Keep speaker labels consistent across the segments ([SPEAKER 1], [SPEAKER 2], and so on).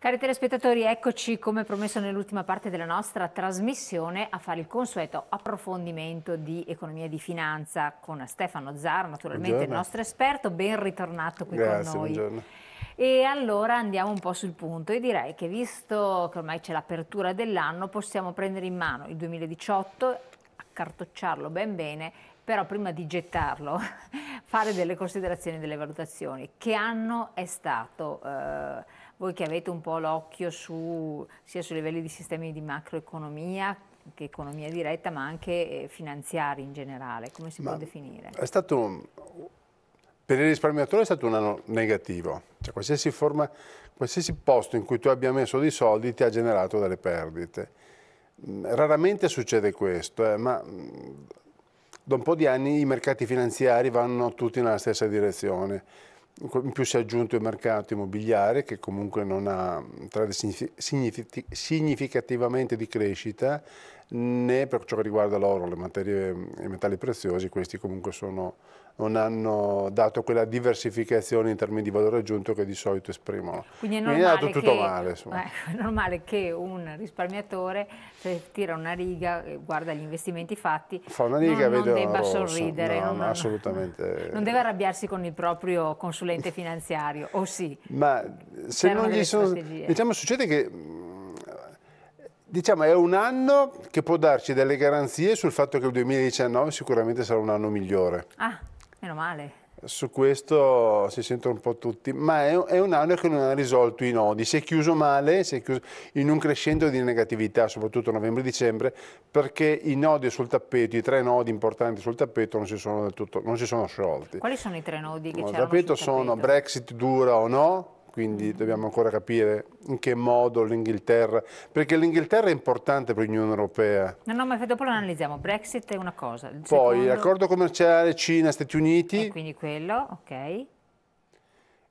[SPEAKER 1] Cari telespettatori, eccoci come promesso nell'ultima parte della nostra trasmissione a fare il consueto approfondimento di economia e di finanza con Stefano Zar, naturalmente buongiorno. il nostro esperto, ben ritornato qui Grazie, con noi. Buongiorno. E allora andiamo un po' sul punto e direi che visto che ormai c'è l'apertura dell'anno possiamo prendere in mano il 2018, accartocciarlo ben bene però prima di gettarlo fare delle considerazioni, delle valutazioni. Che anno è stato? Eh, voi che avete un po' l'occhio su, sia sui livelli di sistemi di macroeconomia che economia diretta, ma anche eh, finanziari in generale, come si ma può definire? È
[SPEAKER 2] stato, per il risparmiatore è stato un anno negativo, cioè qualsiasi, forma, qualsiasi posto in cui tu abbia messo dei soldi ti ha generato delle perdite. Mm, raramente succede questo, eh, ma mm, da un po' di anni i mercati finanziari vanno tutti nella stessa direzione in più si è aggiunto il mercato immobiliare che comunque non ha mm, trade significativamente di crescita né per ciò che riguarda l'oro, le materie e i metalli preziosi, questi comunque sono, non hanno dato quella diversificazione in termini di valore aggiunto che di solito esprimono.
[SPEAKER 1] Quindi è normale, Quindi è che, male, eh, è normale che, un risparmiatore se tira una riga, eh, guarda gli investimenti fatti, Fa una riga, non, non debba rossa. sorridere, no, non,
[SPEAKER 2] assolutamente. non
[SPEAKER 1] deve arrabbiarsi con il proprio consulente finanziario, o sì?
[SPEAKER 2] Ma se non gli sono... Diciamo succede che mm, diciamo è un anno che può darci delle garanzie sul fatto che il 2019 sicuramente sarà un anno migliore.
[SPEAKER 1] Ah, meno male.
[SPEAKER 2] Su questo si sentono un po' tutti, ma è, un anno che non ha risolto i nodi, si è chiuso male, si è chiuso in un crescendo di negatività, soprattutto novembre-dicembre, perché i nodi sul tappeto, i tre nodi importanti sul tappeto non si sono, tutto, non si sono sciolti. Quali
[SPEAKER 1] sono i tre nodi che no, c'erano sul
[SPEAKER 2] tappeto? sono Brexit dura o no, quindi dobbiamo ancora capire in che modo l'Inghilterra, perché l'Inghilterra è importante per l'Unione Europea.
[SPEAKER 1] No, no, ma dopo lo analizziamo, Brexit è una cosa. Poi secondo... l'accordo
[SPEAKER 2] commerciale Cina-Stati
[SPEAKER 1] Uniti. E quindi quello, ok.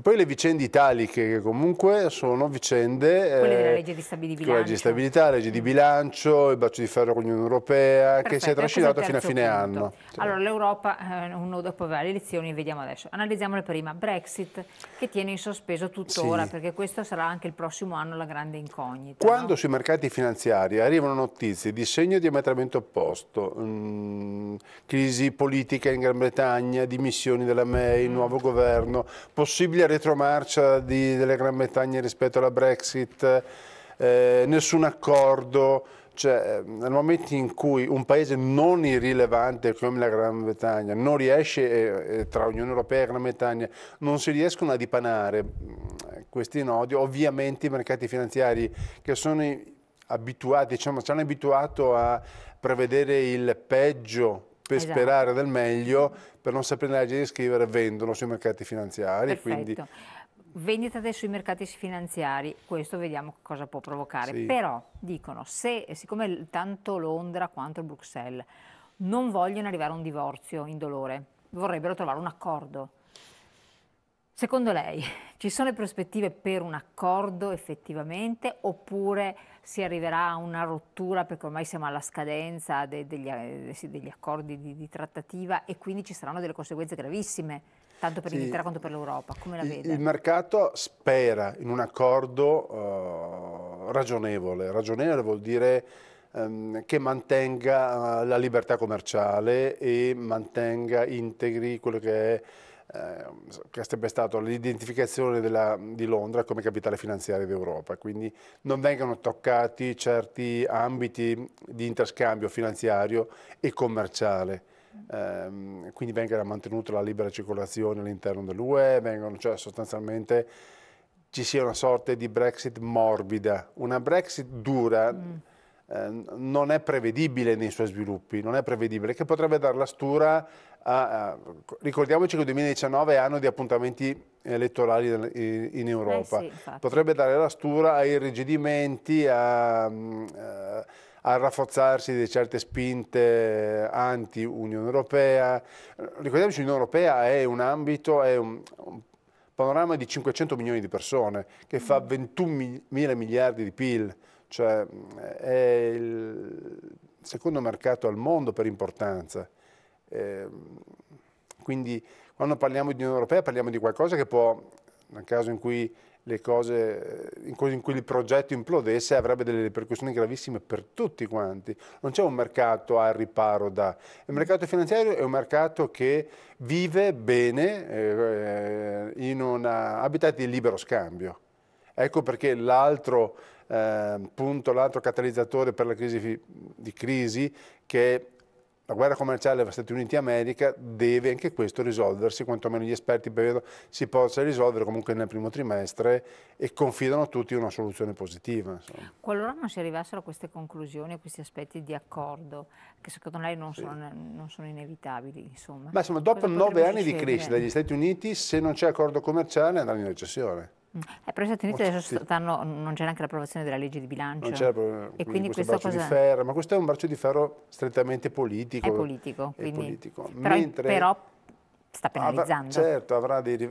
[SPEAKER 2] E poi le vicende italiche, che comunque sono vicende... Quelle della eh, legge
[SPEAKER 1] di stabilità Quella legge di diciamo.
[SPEAKER 2] stabilità, legge di mm. bilancio, il bacio di ferro con l'Unione Europea, Perfetto, che si è trascinato fino a fine punto. anno. Sì. Allora
[SPEAKER 1] l'Europa, eh, uno dopo le elezioni, vediamo adesso. Analizziamole prima. Brexit, che tiene in sospeso tuttora, sì. perché questo sarà anche il prossimo anno la grande incognita.
[SPEAKER 2] Quando no? sui mercati finanziari arrivano notizie di segno diametralmente opposto, mh, mm, crisi politica in Gran Bretagna, dimissioni della May, mm. nuovo governo, possibili retromarcia di, della Gran Bretagna rispetto alla Brexit, eh, nessun accordo, cioè, ehm, nel momento in cui un paese non irrilevante come la Gran Bretagna non riesce, eh, tra Unione Europea e Gran Bretagna, non si riescono a dipanare mm, questi nodi, ovviamente i mercati finanziari che sono abituati, diciamo, ci hanno abituato a prevedere il peggio per esatto. sperare del meglio, per non sapere leggere e scrivere, vendono sui mercati finanziari. Quindi...
[SPEAKER 1] Vendita sui mercati finanziari, questo vediamo cosa può provocare. Sì. Però dicono, se, siccome tanto Londra quanto Bruxelles non vogliono arrivare a un divorzio in dolore, vorrebbero trovare un accordo Secondo lei ci sono le prospettive per un accordo effettivamente oppure si arriverà a una rottura perché ormai siamo alla scadenza de, degli, eh, degli, accordi di, di trattativa e quindi ci saranno delle conseguenze gravissime? tanto per l'Inghilterra sì. quanto per l'Europa. Come la vede? Il
[SPEAKER 2] mercato spera in un accordo uh, ragionevole. Ragionevole vuol dire ehm, che mantenga eh, la libertà commerciale e mantenga integri quello che è Ehm, che sarebbe stato l'identificazione di Londra come capitale finanziaria d'Europa, quindi non vengono toccati certi ambiti di interscambio finanziario e commerciale. Eh, quindi venga mantenuta la libera circolazione all'interno dell'UE, vengono, cioè sostanzialmente ci sia una sorta di Brexit morbida, una Brexit dura. Mm Ehm, non è prevedibile nei suoi sviluppi, non è prevedibile, che potrebbe dar la stura a, a, ricordiamoci che il 2019 è anno di appuntamenti elettorali in, Europa, eh sì, potrebbe dare la stura ai rigidimenti, a, mm, eh, al rafforzarsi di certe spinte anti-Unione Europea. Ricordiamoci che l'Unione Europea è un ambito, è un, un panorama di 500 milioni di persone che fa 21 mm. mila miliardi di PIL cioè, è il secondo mercato al mondo per importanza. Eh, quindi quando parliamo di Unione Europea parliamo di qualcosa che può, nel caso in cui le cose, in cui, in cui il progetto implodesse, avrebbe delle ripercussioni gravissime per tutti quanti. Non c'è un mercato al riparo da... Il mercato finanziario è un mercato che vive bene eh, in una, abitati di libero scambio. Ecco perché l'altro Ehm, punto, l'altro catalizzatore per la crisi di crisi che è la guerra commerciale tra Stati Uniti e America deve anche questo risolversi, quantomeno gli esperti prevedono si possa risolvere comunque nel primo trimestre e confidano tutti in una soluzione positiva. Insomma.
[SPEAKER 1] Qualora non si arrivassero a queste conclusioni, a questi aspetti di accordo, che secondo lei non, sì. sono, non sono, inevitabili, insomma. Ma insomma, dopo nove anni succedere? di crescita degli
[SPEAKER 2] Stati Uniti, se non c'è accordo commerciale andranno in recessione. Mm.
[SPEAKER 1] Eh, però gli Stati Uniti oh, adesso stanno, non c'è neanche l'approvazione della legge di bilancio. Non c'è, e quindi, quindi questo, questo cosa... di
[SPEAKER 2] ferro, ma questo è un marcio di ferro strettamente politico. È politico, è quindi... politico. Però, Mentre... però
[SPEAKER 1] sta penalizzando. Avrà,
[SPEAKER 2] certo, avrà dei,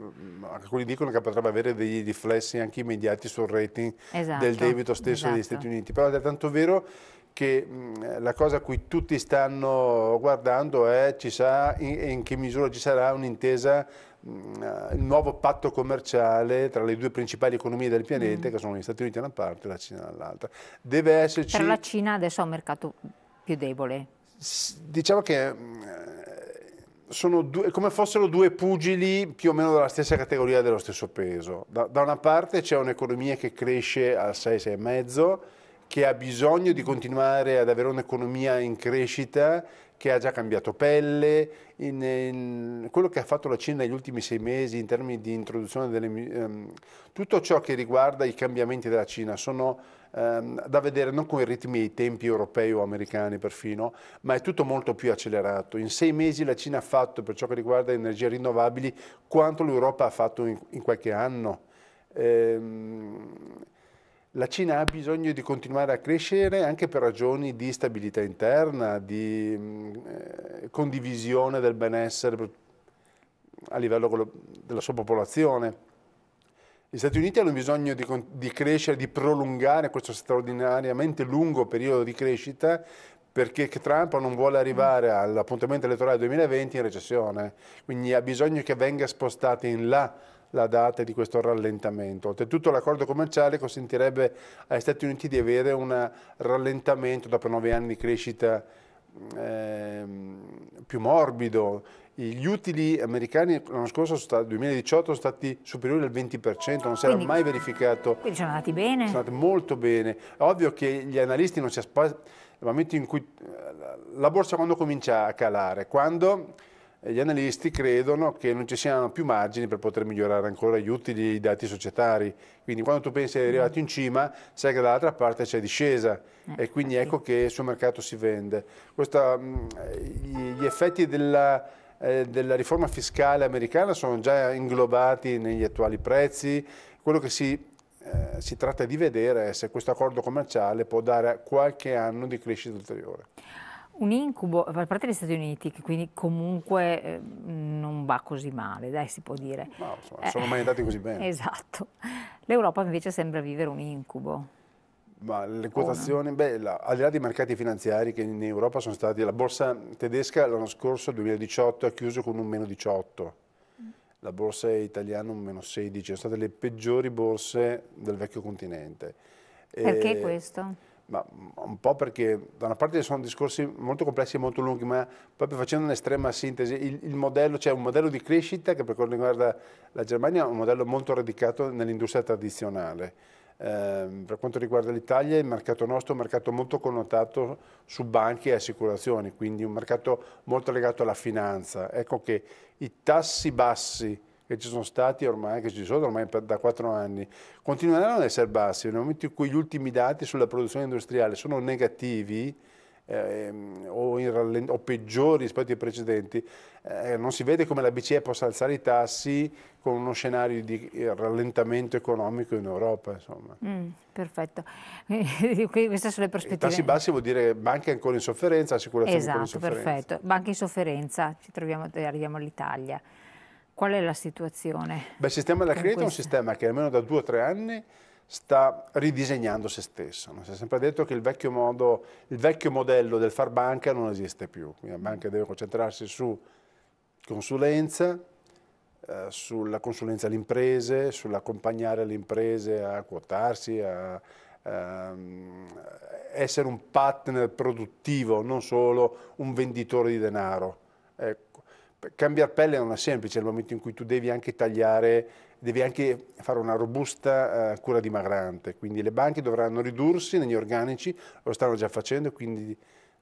[SPEAKER 2] alcuni dicono che potrebbe avere dei riflessi anche immediati sul rating esatto, del debito stesso esatto. degli Stati Uniti, però è tanto vero che mh, la cosa a cui tutti stanno guardando è sa, in, in, che misura ci sarà un'intesa, eh, il nuovo patto commerciale tra le due principali economie del pianeta, mm. che sono gli Stati Uniti da una parte e la Cina dall'altra. Deve esserci... Per la
[SPEAKER 1] Cina adesso è un mercato più debole. Diciamo che
[SPEAKER 2] sono due, come fossero due pugili più o meno della stessa categoria, dello stesso peso. Da, da una parte c'è un'economia che cresce al 6, 6,5 che ha bisogno di continuare ad avere un'economia in crescita, che ha già cambiato pelle, in, in, quello che ha fatto la Cina negli ultimi sei mesi in termini di introduzione delle... Ehm, tutto ciò che riguarda i cambiamenti della Cina sono ehm, da vedere non con i ritmi e i tempi europei o americani perfino, ma è tutto molto più accelerato. In sei mesi la Cina ha fatto per ciò che riguarda le energie rinnovabili quanto l'Europa ha fatto in, in qualche anno. Ehm, la Cina ha bisogno di continuare a crescere anche per ragioni di stabilità interna, di mm, eh, condivisione del benessere a livello della sua popolazione. Gli Stati Uniti hanno bisogno di, di crescere, di prolungare questo straordinariamente lungo periodo di crescita perché Trump non vuole arrivare mm. all'appuntamento elettorale 2020 in recessione, quindi ha bisogno che venga spostata in là la data di questo rallentamento. Oltretutto l'accordo commerciale consentirebbe agli Stati Uniti di avere un rallentamento dopo nove anni di crescita eh, più morbido. Gli utili americani l'anno scorso, 2018, sono stati superiori al 20%, non si era mai verificato. Quindi sono andati bene. Sono andati molto bene. È ovvio che gli analisti non si aspettano, nel momento in cui la borsa quando comincia a calare, quando eh, gli analisti credono che non ci siano più margini per poter migliorare ancora gli utili, i dati societari. Quindi quando tu pensi di essere arrivato in cima, sai che dall'altra parte c'è discesa eh, e quindi ecco che sul mercato si vende. Questa, mm, gli effetti della, eh, della riforma fiscale americana sono già inglobati negli attuali prezzi. Quello che si si tratta di vedere è se questo accordo commerciale può dare qualche anno di crescita ulteriore
[SPEAKER 1] un incubo, a parte gli Stati Uniti, che quindi comunque eh, non va così male, dai, si può dire. No, insomma, eh, sono mai andati così bene. Esatto. L'Europa invece sembra vivere un incubo.
[SPEAKER 2] Ma le quotazioni, beh, la, al di là dei mercati finanziari che in Europa sono stati, la borsa tedesca l'anno scorso, 2018, ha chiuso con un meno 18, la borsa italiana un meno 16, sono state le peggiori borse del vecchio continente. Perché e questo? Ma mm, un po' perché da una parte sono discorsi molto complessi e molto lunghi, ma proprio facendo un'estrema sintesi, il, il modello, c'è cioè un modello di crescita che per quanto riguarda la Germania è un modello molto radicato nell'industria tradizionale. Eh, per quanto riguarda l'Italia, il mercato nostro è un mercato molto connotato su banche e assicurazioni, quindi un mercato molto legato alla finanza. Ecco che i tassi bassi che ci sono stati ormai, che ci sono ormai per, da quattro anni, continueranno ad essere bassi. Nel momento in cui gli ultimi dati sulla produzione industriale sono negativi, Ehm, o, o, peggiori rispetto ai precedenti, eh, non si vede come la BCE possa alzare i tassi con uno scenario di eh, rallentamento economico in Europa.
[SPEAKER 1] Mm, perfetto, eh, queste sono le eh, prospettive. I tassi bassi
[SPEAKER 2] vuol dire banche ancora in sofferenza, assicurazioni esatto, ancora in esatto, sofferenza. Esatto,
[SPEAKER 1] perfetto, banche in sofferenza, ci troviamo, arriviamo all'Italia. Qual è la situazione? Beh, il sistema della credito è un
[SPEAKER 2] sistema che almeno da due o tre anni sta ridisegnando se stesso. Si è sempre detto che il vecchio, modo, il vecchio modello del far banca non esiste più. La banca deve concentrarsi su consulenza, eh, sulla consulenza alle imprese, sull'accompagnare le imprese a quotarsi, a ehm, essere un partner produttivo, non solo un venditore di denaro. Eh, cambiare pelle non è semplice, nel momento in cui tu devi anche tagliare, devi anche fare una robusta uh, cura dimagrante, quindi le banche dovranno ridursi negli organici, lo stanno già facendo, quindi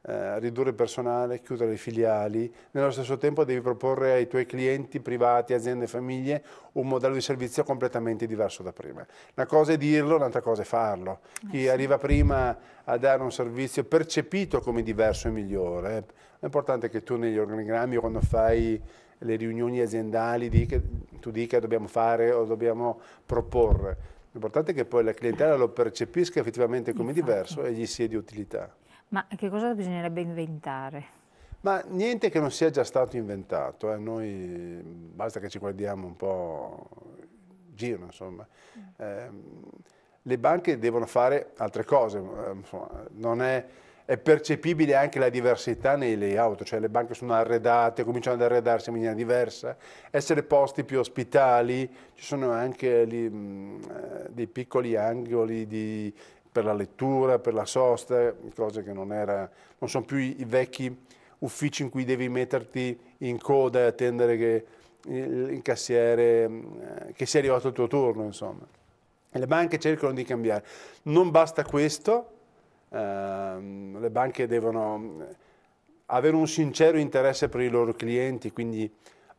[SPEAKER 2] eh, ridurre il personale, chiudere le filiali, nello stesso tempo devi proporre ai tuoi clienti privati, aziende, famiglie un modello di servizio completamente diverso da prima. Una cosa è dirlo, un'altra cosa è farlo. Eh, Chi sì. arriva prima a dare un servizio percepito come diverso e migliore, è importante che tu negli organigrammi o quando fai le riunioni aziendali dica, tu dica dobbiamo fare o dobbiamo proporre. L'importante è che poi la clientela lo percepisca effettivamente come Infatti. diverso e gli sia di utilità.
[SPEAKER 1] Ma che cosa bisognerebbe inventare?
[SPEAKER 2] Ma niente che non sia già stato inventato, eh. noi mm, basta che ci guardiamo un po' in giro, insomma. Eh, le banche devono fare altre cose, eh, insomma, è, è, percepibile anche la diversità nei layout, cioè le banche sono arredate, cominciano ad arredarsi in maniera diversa, essere posti più ospitali, ci sono anche lì, mh, mm, eh, dei piccoli angoli di per la lettura, per la sosta, cose che non, era, non sono più i vecchi uffici in cui devi metterti in coda e attendere che il, il cassiere, eh, che sia arrivato il tuo turno, insomma. le banche cercano di cambiare. Non basta questo, ehm, le banche devono eh, avere un sincero interesse per i loro clienti, quindi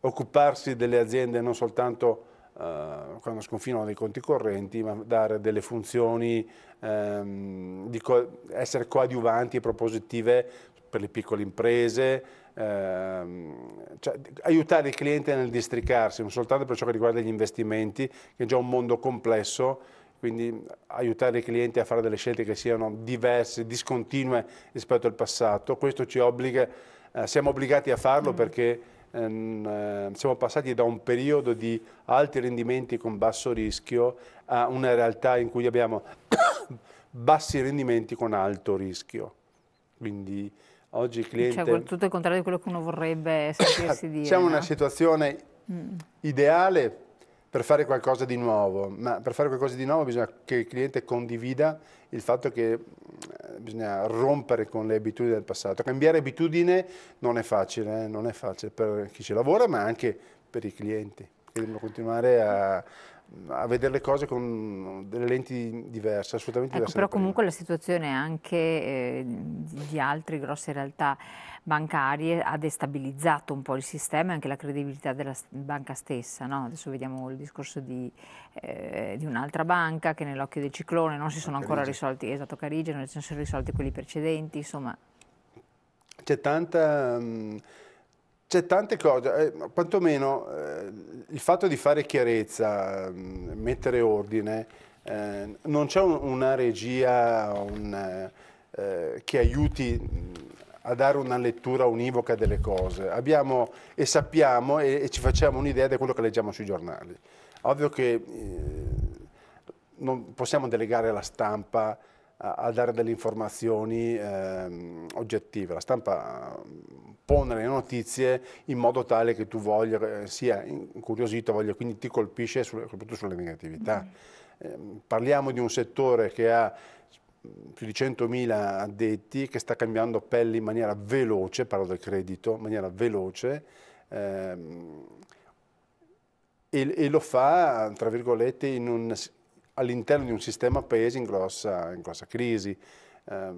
[SPEAKER 2] occuparsi delle aziende non soltanto eh, quando sconfinano dei conti correnti, ma dare delle funzioni, ehm, di co essere coadiuvanti e propositive per le piccole imprese, ehm, cioè, aiutare il cliente nel districarsi, non soltanto per ciò che riguarda gli investimenti, che è già un mondo complesso, quindi aiutare i clienti a fare delle scelte che siano diverse, discontinue rispetto al passato. Questo ci obbliga, eh, siamo obbligati a farlo mm. perché Ehm, ehm, siamo passati da un periodo di alti rendimenti con basso rischio a una realtà in cui abbiamo bassi rendimenti con alto rischio. Quindi oggi il cioè, cliente... Cioè,
[SPEAKER 1] tutto il contrario di quello che uno vorrebbe sentirsi dire. Siamo in no? una
[SPEAKER 2] situazione mm. ideale per fare qualcosa di nuovo, ma per fare qualcosa di nuovo bisogna che il cliente condivida il fatto che eh, bisogna rompere con le abitudini del passato. Cambiare abitudine non è facile, eh? non è facile per chi ci lavora, ma anche per i clienti che devono continuare a, a vedere le cose con delle lenti diverse, assolutamente ecco, diverse. Però
[SPEAKER 1] comunque la situazione anche eh, di altre grosse realtà bancarie ha destabilizzato un po' il sistema e anche la credibilità della banca stessa. No? Adesso vediamo il discorso di, eh, di un'altra banca che nell'occhio del ciclone non si sono ancora risolti, esatto Carige, non si sono risolti quelli precedenti, insomma...
[SPEAKER 2] C'è tanta... Mh, c'è tante cose, eh, quantomeno eh, il fatto di fare chiarezza, mh, mm, mettere ordine, eh, non c'è un, una regia un, eh, che aiuti mm, a dare una lettura univoca delle cose. Abbiamo e sappiamo e, e ci facciamo un'idea di quello che leggiamo sui giornali. Ovvio che eh, non possiamo delegare alla stampa a, dare delle informazioni eh, oggettive. La stampa mm, pone le notizie in modo tale che tu voglia, eh, sia incuriosito, voglia, quindi ti colpisce sulle, soprattutto sulle negatività. Eh, parliamo di un settore che ha mm, più di 100.000 addetti, che sta cambiando pelle in maniera veloce, parlo del credito, in maniera veloce, ehm, e, e, lo fa, tra virgolette, in un, all'interno di un sistema paese in grossa, in grossa crisi. Eh,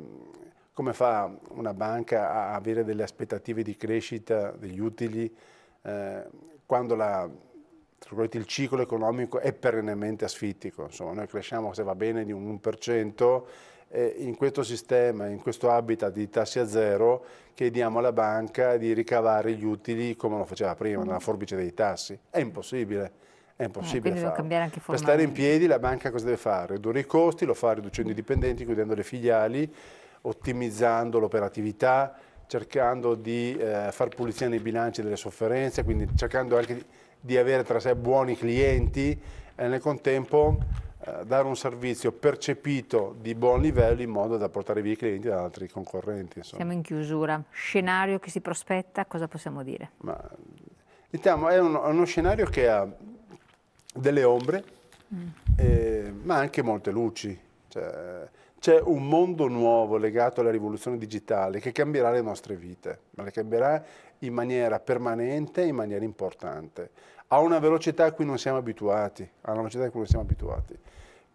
[SPEAKER 2] come fa una banca a avere delle aspettative di crescita degli utili eh, quando la, il ciclo economico è perennemente asfittico? Insomma, noi cresciamo, se va bene, di un 1%, e in questo sistema, in questo habitat di tassi a zero, chiediamo alla banca di ricavare gli utili come lo faceva prima, mm. nella forbice dei tassi. È impossibile è impossibile eh, farlo. Per stare in piedi la banca cosa deve fare? Ridurre i costi, lo fa riducendo i dipendenti, chiudendo le filiali, ottimizzando l'operatività, cercando di eh, far pulizia nei bilanci delle sofferenze, quindi cercando anche di, di avere tra sé buoni clienti e nel contempo eh, dare un servizio percepito di buon livello in modo da portare via i clienti da altri concorrenti. Insomma. Siamo in
[SPEAKER 1] chiusura. Scenario che si prospetta, cosa possiamo dire? Ma,
[SPEAKER 2] diciamo, è, un, è uno scenario che ha delle ombre, mm. eh, ma anche molte luci. Cioè, c'è un mondo nuovo legato alla rivoluzione digitale che cambierà le nostre vite, ma le cambierà in maniera permanente, e in maniera importante, a una velocità a cui non siamo abituati, a una velocità a cui non siamo abituati.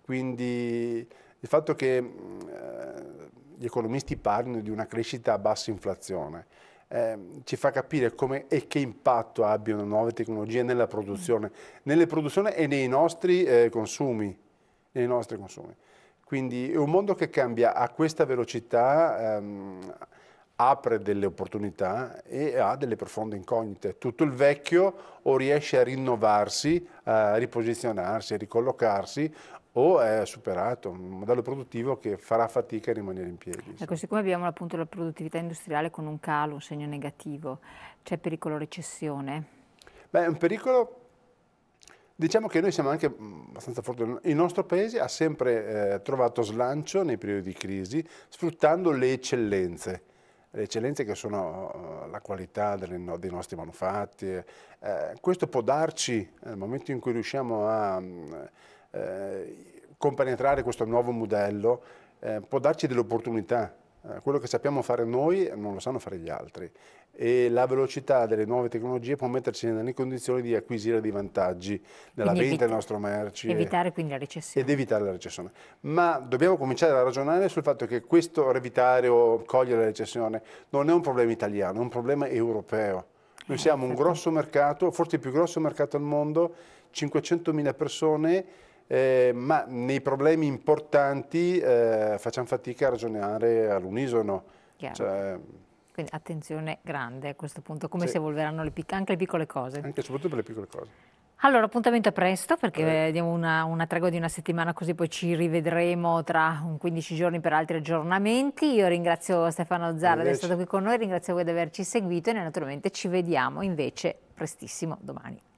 [SPEAKER 2] Quindi il fatto che mm, eh, gli economisti parlino di una crescita a bassa inflazione, Ehm, ci fa capire come e che impatto abbiano nuove tecnologie nella produzione, nelle produzioni e nei nostri, eh, consumi, nei nostri consumi. Quindi è un mondo che cambia a questa velocità, ehm, apre delle opportunità e ha delle profonde incognite. Tutto il vecchio o riesce a rinnovarsi, a riposizionarsi, a ricollocarsi o è superato, un modello produttivo che farà fatica a rimanere in piedi. Ecco,
[SPEAKER 1] siccome abbiamo appunto la produttività industriale con un calo, un segno negativo, c'è pericolo recessione?
[SPEAKER 2] Beh, è un pericolo Diciamo che noi siamo anche mm, abbastanza fortunati. Il nostro paese ha sempre eh, trovato slancio nei periodi di crisi sfruttando le eccellenze le eccellenze che sono eh, la qualità delle, dei nostri manufatti. Eh, eh questo può darci, eh, nel momento in cui riusciamo a mm, eh, compenetrare questo nuovo modello, eh, può darci delle opportunità eh, quello che sappiamo fare noi non lo sanno fare gli altri e la velocità delle nuove tecnologie può metterci nelle condizioni di acquisire dei vantaggi nella quindi vendita del nostro merci evitare quindi la recessione. ed evitare la recessione. Ma dobbiamo cominciare a ragionare sul fatto che questo evitare o cogliere la recessione non è un problema italiano, è un problema europeo. Noi eh, siamo un certo. grosso mercato, forse il più grosso mercato al mondo, 500.000 persone eh, ma nei problemi importanti eh, facciamo fatica a ragionare all'unisono.
[SPEAKER 1] Cioè, Quindi attenzione grande a questo punto, come sì. si evolveranno le anche le piccole cose. Anche e
[SPEAKER 2] soprattutto le piccole
[SPEAKER 1] cose. Allora, appuntamento a presto perché eh. diamo una, una, tregua di una settimana così poi ci rivedremo tra un 15 giorni per altri aggiornamenti. Io ringrazio Stefano Zara di essere stato qui con noi, ringrazio voi di averci seguito e noi naturalmente ci vediamo invece prestissimo domani.